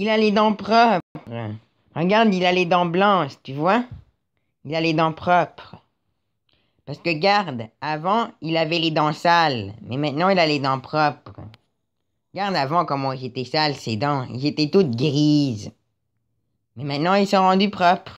Il a les dents propres. Regarde, il a les dents blanches, tu vois Il a les dents propres. Parce que garde, avant, il avait les dents sales, mais maintenant il a les dents propres. Regarde avant comment j'étais sale, ses dents. J'étais toutes grises. Mais maintenant, ils sont rendus propres.